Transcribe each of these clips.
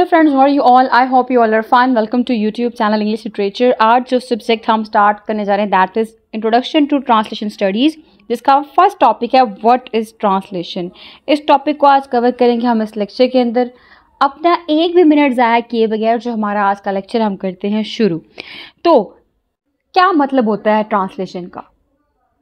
Hello friends were you all I hope you all are fine welcome to YouTube channel English literature आज जो subject हम start करने जा रहे हैं that is introduction to translation studies जिसका first topic है व्हाट इज़ ट्रांसलेशन इस टॉपिक को आज कवर करेंगे हम इस लेक्चर के अंदर अपना एक भी मिनट ज़ाया किए बगैर जो हमारा आज का लेक्चर हम करते हैं शुरू तो क्या मतलब होता है ट्रांसलेशन का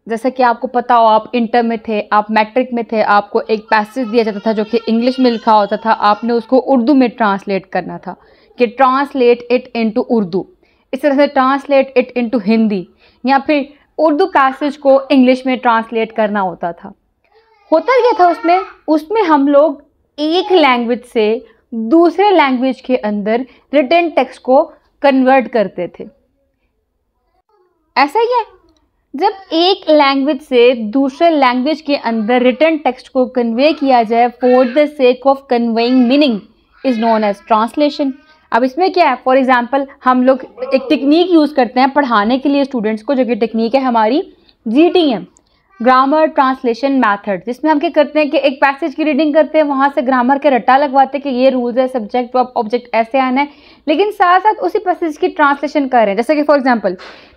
जैसे कि आपको पता हो आप इंटर में थे आप मैट्रिक में थे आपको एक पैसेज दिया जाता था जो कि इंग्लिश में लिखा होता था आपने उसको उर्दू में ट्रांसलेट करना था कि ट्रांसलेट इट इनटू उर्दू इस तरह से ट्रांसलेट इट इनटू हिंदी या फिर उर्दू पैसेज को इंग्लिश में ट्रांसलेट करना होता था होता क्या था उसमें उसमें हम लोग एक लैंग्वेज से दूसरे लैंग्वेज के अंदर रिटर्न टेक्स्ट को कन्वर्ट करते थे ऐसा ही है जब एक लैंग्वेज से दूसरे लैंग्वेज के अंदर रिटर्न टेक्स्ट को कन्वे किया जाए for the sake of conveying meaning is known as translation अब इसमें क्या है फॉर एग्ज़ाम्पल हम लोग एक टेक्निक यूज़ करते हैं पढ़ाने के लिए स्टूडेंट्स को जो कि टेक्निक है हमारी G T M grammar translation method जिसमें हम क्या करते हैं कि एक पैसेज की रीडिंग करते हैं वहाँ से ग्रामर के रट्टा लगवाते हैं कि ये रूल्स है सब्जेक्ट तो ऑब्जेक्ट ऐसे आना है लेकिन साथ साथ उसी पैसेज की ट्रांसलेशन कर रहे हैं जैसे कि for example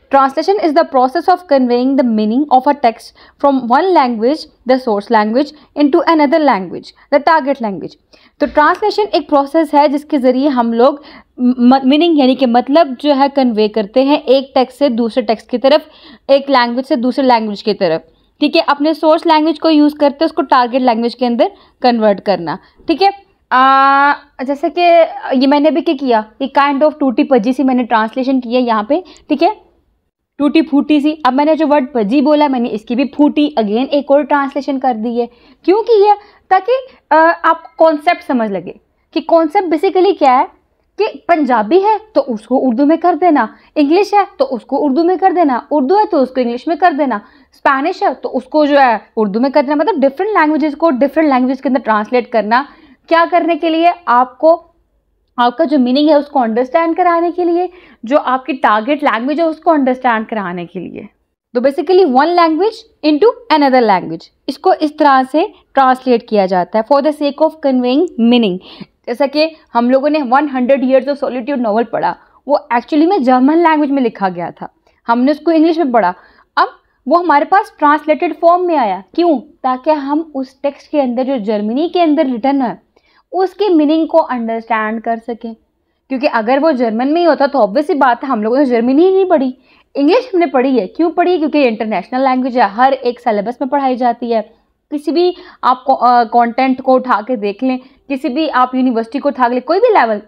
Translation is the process of conveying the meaning of a text from one language, the source language, into another language, the target language. तो ट्रांसलेशन एक प्रोसेस है जिसके ज़रिए हम लोग मीनिंग यानी कि मतलब जो है कन्वे करते हैं एक टेक्स्ट से दूसरे टेक्स्ट की तरफ एक लैंग्वेज से दूसरे लैंग्वेज की तरफ ठीक है अपने सोर्स लैंग्वेज को यूज़ करते हैं उसको टारगेट लैंग्वेज के अंदर कन्वर्ट करना ठीक है आ, जैसे कि ये मैंने भी क्या किया ये काइंड ऑफ टूटी पजी सी मैंने ट्रांसलेशन किया यहाँ पे ठीक है टूटी फूटी सी अब मैंने जो वर्ड भजी बोला मैंने इसकी भी फूटी अगेन एक और ट्रांसलेशन कर दी है क्योंकि है ताकि आप कॉन्सेप्ट समझ लगे कि कॉन्सेप्ट बेसिकली क्या है कि पंजाबी है तो उसको उर्दू में कर देना इंग्लिश है तो उसको उर्दू में कर देना उर्दू है तो उसको इंग्लिश में कर देना स्पेनिश है तो उसको जो है उर्दू में कर देना मतलब डिफरेंट लैंग्वेजेस को डिफरेंट लैंग्वेज के अंदर ट्रांसलेट करना क्या करने के लिए आपको आपका जो मीनिंग है उसको अंडरस्टैंड कराने के लिए जो आपकी टारगेट लैंग्वेज है उसको अंडरस्टैंड कराने के लिए तो basically one language into another language इसको इस तरह से ट्रांसलेट किया जाता है for the sake of conveying meaning जैसा कि हम लोगों ने 100 hundred years of solitude novel पढ़ा वो एक्चुअली में जर्मन लैंग्वेज में लिखा गया था हमने उसको इंग्लिश में पढ़ा अब वो हमारे पास ट्रांसलेटेड फॉर्म में आया क्यों ताकि हम उस टेक्स्ट के अंदर जो जर्मनी के अंदर रिटर्न है उसकी मीनिंग को अंडरस्टैंड कर सकें क्योंकि अगर वो जर्मन में ही होता तो ऑब्वियसली बात है हम लोगों ने जर्मनी तो ही नहीं पढ़ी इंग्लिश हमने पढ़ी है क्यों पढ़ी है क्योंकि इंटरनेशनल लैंग्वेज है हर एक सिलेबस में पढ़ाई जाती है किसी भी आप कंटेंट को उठा के देख लें किसी भी आप यूनिवर्सिटी को उठा के कोई भी लेवल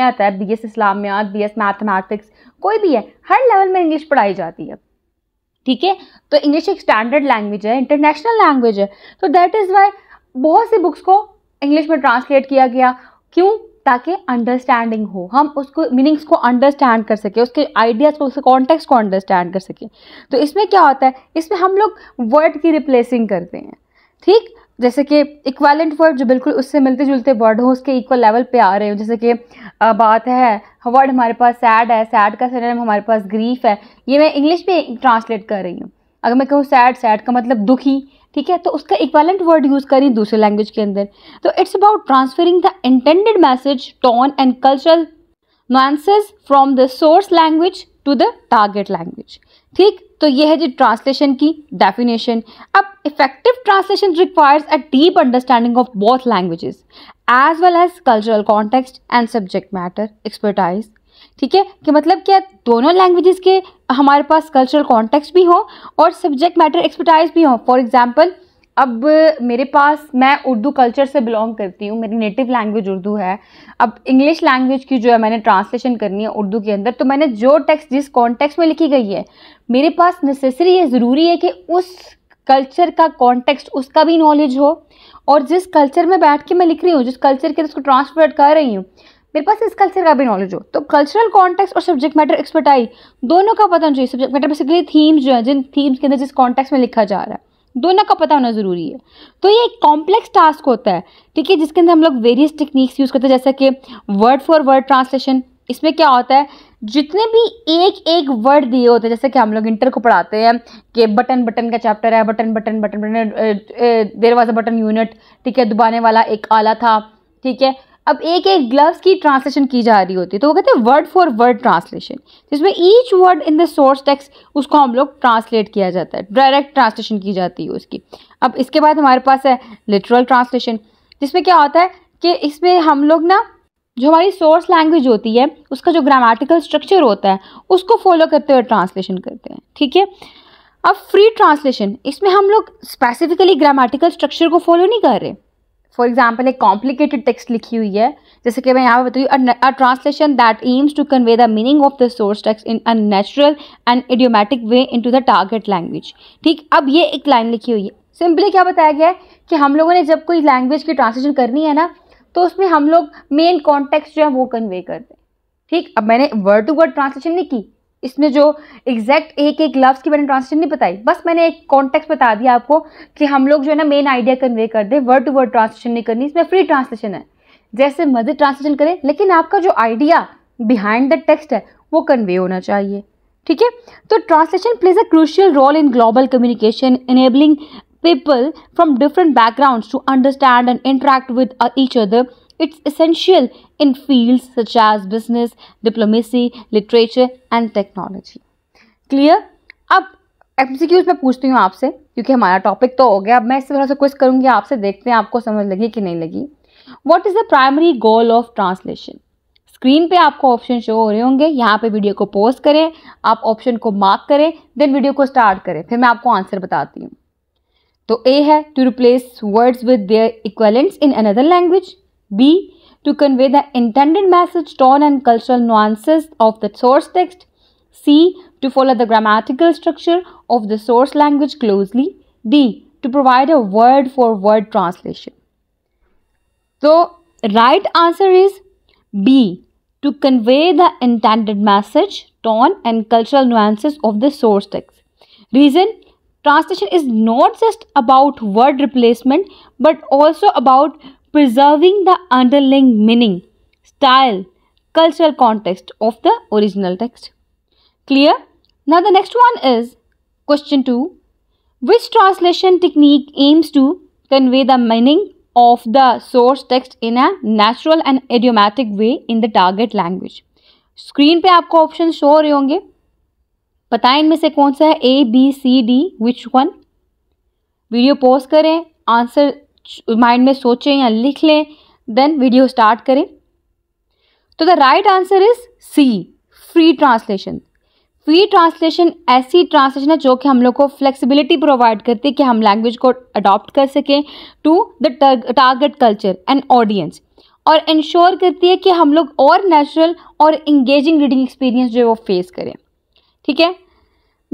आता है बी एस इस्लामियात बी एस मैथमेटिक्स कोई भी है हर लेवल में इंग्लिश पढ़ाई जाती है ठीक है तो इंग्लिश एक स्टैंडर्ड लैंग्वेज है इंटरनेशनल लैंग्वेज है तो दैट इज़ वाई बहुत सी बुक्स को इंग्लिश में ट्रांसलेट किया गया क्यों ताकि अंडरस्टैंडिंग हो हम उसको मीनिंग्स को अंडरस्टैंड कर सकें उसके आइडियाज़ को उसके कॉन्टेक्स्ट को अंडरस्टैंड कर सकें तो इसमें क्या होता है इसमें हम लोग वर्ड की रिप्लेसिंग करते हैं ठीक जैसे कि इक्वलेंट वर्ड जो बिल्कुल उससे मिलते जुलते वर्ड हो उसके इक्वल लेवल पे आ रहे हो जैसे कि बात है वर्ड हमारे पास सैड है सैड का सिनेम हमारे पास ग्रीफ है ये मैं इंग्लिश में ट्रांसलेट कर रही हूँ अगर मैं कहूँ सैड सैड का मतलब दुखी ठीक है तो उसका इक्वेलेंट वर्ड यूज़ करें दूसरे लैंग्वेज के अंदर तो it's about transferring the intended message tone and cultural nuances from the source language to the target language ठीक तो यह है जी ट्रांसलेशन की डेफिनेशन अब effective translation requires a deep understanding of both languages as well as cultural context and subject matter expertise ठीक है कि मतलब क्या दोनों लैंग्वेजेस के हमारे पास कल्चरल कॉन्टेक्स्ट भी हो और सब्जेक्ट मैटर एक्सपर्टाइज भी हो फॉर एग्जाम्पल अब मेरे पास मैं उर्दू कल्चर से बिलोंग करती हूँ मेरी नेटिव लैंग्वेज उर्दू है अब इंग्लिश लैंग्वेज की जो है मैंने ट्रांसलेशन करनी है उर्दू के अंदर तो मैंने जो टेक्स्ट जिस कॉन्टेक्स में लिखी गई है मेरे पास नेसेसरी है ज़रूरी है कि उस कल्चर का कॉन्टेक्स्ट उसका भी नॉलेज हो और जिस कल्चर में बैठ के मैं लिख रही हूँ जिस कल्चर के उसको ट्रांसफर कर रही हूँ मेरे पास इस कल्चर का भी नॉलेज हो तो कल्चरल कॉन्टेक्स्ट और सब्जेक्ट मैटर एक्सपर्टाइज दोनों का पता होना चाहिए सब्जेक्ट मैटर बेसिकली थीम्स जो है जिन थीम्स के अंदर जिस कॉन्टेक्स्ट में लिखा जा रहा है दोनों का पता होना ज़रूरी है तो ये एक कॉम्प्लेक्स टास्क होता है ठीक है जिसके अंदर हम लोग वेरियस टेक्निक्स यूज़ करते हैं जैसे कि वर्ड फॉर वर्ड ट्रांसलेशन इसमें क्या होता है जितने भी एक एक वर्ड दिए होते हैं जैसे कि हम लोग इंटर को पढ़ाते हैं कि बटन बटन का चैप्टर है button button button button there was a button unit ठीक है दुबाने वाला एक आला था ठीक है अब एक एक ग्लव्स की ट्रांसलेशन की जा रही होती है तो वो कहते हैं वर्ड फॉर वर्ड ट्रांसलेशन जिसमें each word in the source text उसको हम लोग ट्रांसलेट किया जाता है डायरेक्ट ट्रांसलेशन की जाती है उसकी अब इसके बाद हमारे पास है लिटरल ट्रांसलेशन जिसमें क्या होता है कि इसमें हम लोग ना जो हमारी सोर्स लैंग्वेज होती है उसका जो ग्रामेटिकल स्ट्रक्चर होता है उसको फॉलो करते हुए ट्रांसलेशन करते हैं ठीक है अब फ्री ट्रांसलेशन इसमें हम लोग स्पेसिफिकली ग्रामेटिकल स्ट्रक्चर को फॉलो नहीं कर रहे फॉर एग्जाम्पल एक कॉम्प्लिकेटेड टेक्स्ट लिखी हुई है जैसे कि मैं यहाँ पे बताऊँ a translation that aims to convey the meaning of the source text in a natural and idiomatic way into the target language ठीक अब ये एक लाइन लिखी हुई है सिंपली क्या बताया गया है कि हम लोगों ने जब कोई लैंग्वेज की ट्रांसलेशन करनी है ना तो उसमें हम लोग मेन कॉन्टेक्स्ट जो है वो कन्वे करते हैं ठीक अब मैंने वर्ड टू वर्ड ट्रांसलेशन नहीं की इसमें जो एग्जैक्ट एक एक लफ्ज़ की मैंने ट्रांसलेशन नहीं बताई बस मैंने एक कॉन्टेक्स्ट बता दिया आपको कि हम लोग जो है ना मेन आइडिया कन्वे कर दें वर्ड टू वर्ड ट्रांसलेशन नहीं करनी इसमें फ्री ट्रांसलेशन है जैसे मर्जी ट्रांसलेशन करें लेकिन आपका जो आइडिया बिहाइंड द टेक्स्ट है वो कन्वे होना चाहिए ठीक है तो translation plays a crucial role in global communication enabling people from different background to understand and interact with each other It's essential in fields such as business, diplomacy, literature and technology. Clear अब MCQs मैं पूछती हूँ आपसे क्योंकि हमारा topic तो हो गया अब मैं इससे थोड़ा सा क्वेश्चन करूँगी आपसे देखते हैं आपको समझ लगी कि नहीं लगी what is the primary goal of translation screen पे आपको ऑप्शन शो हो रहे होंगे यहाँ पे वीडियो को पोज करें आप ऑप्शन को मार्क करें देन वीडियो को स्टार्ट करें फिर मैं आपको आंसर बताती हूँ तो ए है to replace words with their equivalents in another language B. To convey the intended message, tone and cultural nuances of the source text. C. To follow the grammatical structure of the source language closely. D. To provide a word for word translation. So, right answer is B. To convey the intended message, tone and cultural nuances of the source text. Reason translation is not just about word replacement but also about preserving the underlying meaning, style, cultural context of the original text. Clear? Now the next one is question 2. Which translation technique aims to convey the meaning of the source text in a natural and idiomatic way in the target language? Screen पे आपको options show हो रहे होंगे पता है इनमें से कौन सा है ए बी सी डी विच करें माइंड में सोचें या लिख लें देन वीडियो स्टार्ट करें तो the right answer is C free translation free translation ऐसी ट्रांसलेशन है जो कि हम लोग को फ्लेक्सिबिलिटी प्रोवाइड करती है कि हम लैंग्वेज को अडॉप्ट कर सकें to the target culture and audience और इंश्योर करती है कि हम लोग और नेचुरल और इंगेजिंग रीडिंग एक्सपीरियंस जो है वो फेस करें ठीक है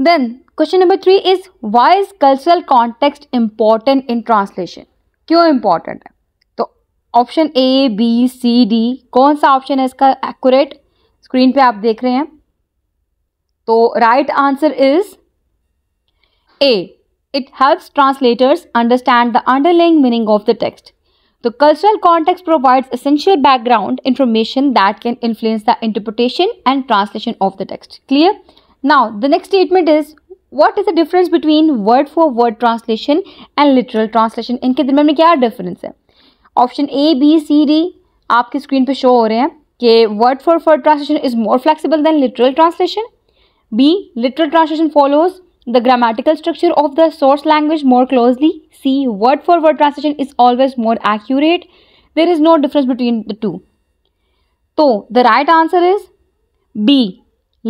then question number three is why is cultural context important in translation क्यों इम्पॉर्टेंट है तो option A B C D कौन सा ऑप्शन है इसका एक्यूरेट स्क्रीन पे आप देख रहे हैं तो right answer is A it helps translators understand the underlying meaning of the text तो cultural context provides essential background information that can influence the interpretation and translation of the text clear now the next statement is what is the difference between word for word translation and literal translation इनके दरम्यान में क्या difference है Option A, B, C, D आपके screen पे show हो रहे हैं कि word for word translation is more flexible than literal translation. B, literal translation follows the grammatical structure of the source language more closely c word for word translation is always more accurate there is no difference between the two तो the right answer is b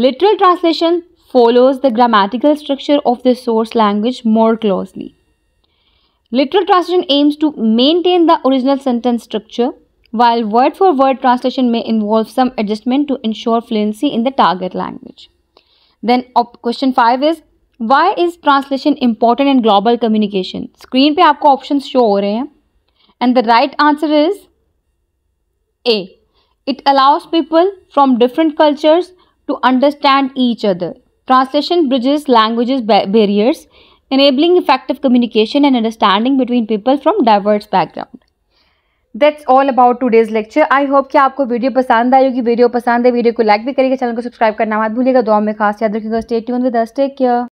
literal translation follows the grammatical structure of the source language more closely. Literal translation aims to maintain the original sentence structure, while word for word translation may involve some adjustment to ensure fluency in the target language. Then, question 5 is why is translation important in global communication? Screen पे आपको options show हो रहे हैं and the right answer is A. It allows people from different cultures to understand each other. Translation bridges languages barriers, enabling effective communication and understanding between people from diverse background. That's all about today's lecture I hope कि आपको video पसंद आई होगी video पसंद है video को like भी करिएगा channel को सब्सक्राइब करना मत भूलिएगा दुआ में खास याद रखिएगा stay tune with us take care